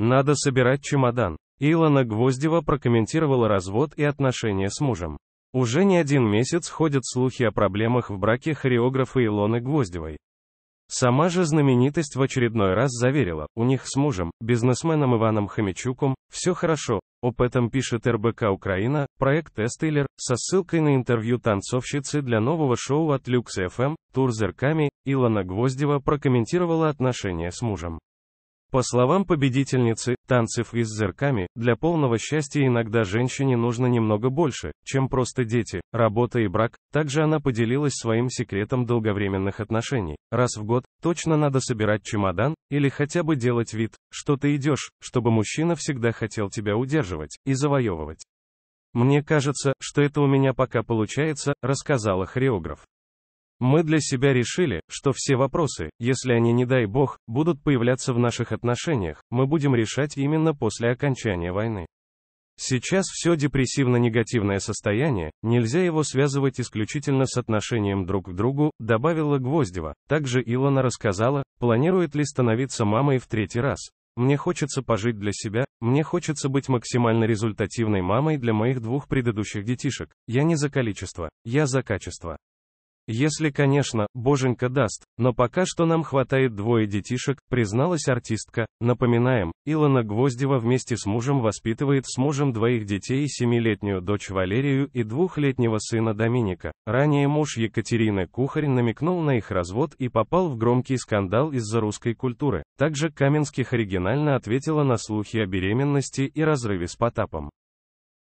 Надо собирать чемодан. Илона Гвоздева прокомментировала развод и отношения с мужем. Уже не один месяц ходят слухи о проблемах в браке хореографа Илоны Гвоздевой. Сама же знаменитость в очередной раз заверила, у них с мужем, бизнесменом Иваном Хомячуком, все хорошо. Об этом пишет РБК Украина, проект Эстейлер, со ссылкой на интервью танцовщицы для нового шоу от Люкс ФМ, Тур зерками, Илона Гвоздева прокомментировала отношения с мужем. По словам победительницы, танцев с зерками, для полного счастья иногда женщине нужно немного больше, чем просто дети, работа и брак. Также она поделилась своим секретом долговременных отношений. Раз в год, точно надо собирать чемодан, или хотя бы делать вид, что ты идешь, чтобы мужчина всегда хотел тебя удерживать и завоевывать. Мне кажется, что это у меня пока получается, рассказала хореограф. Мы для себя решили, что все вопросы, если они не дай бог, будут появляться в наших отношениях, мы будем решать именно после окончания войны. Сейчас все депрессивно-негативное состояние, нельзя его связывать исключительно с отношением друг к другу, добавила Гвоздева. Также Илона рассказала, планирует ли становиться мамой в третий раз. Мне хочется пожить для себя, мне хочется быть максимально результативной мамой для моих двух предыдущих детишек. Я не за количество, я за качество. Если, конечно, боженька даст, но пока что нам хватает двое детишек, призналась артистка. Напоминаем, Илона Гвоздева вместе с мужем воспитывает с мужем двоих детей, семилетнюю дочь Валерию и двухлетнего сына Доминика. Ранее муж Екатерины Кухарь намекнул на их развод и попал в громкий скандал из-за русской культуры. Также Каменских оригинально ответила на слухи о беременности и разрыве с Потапом.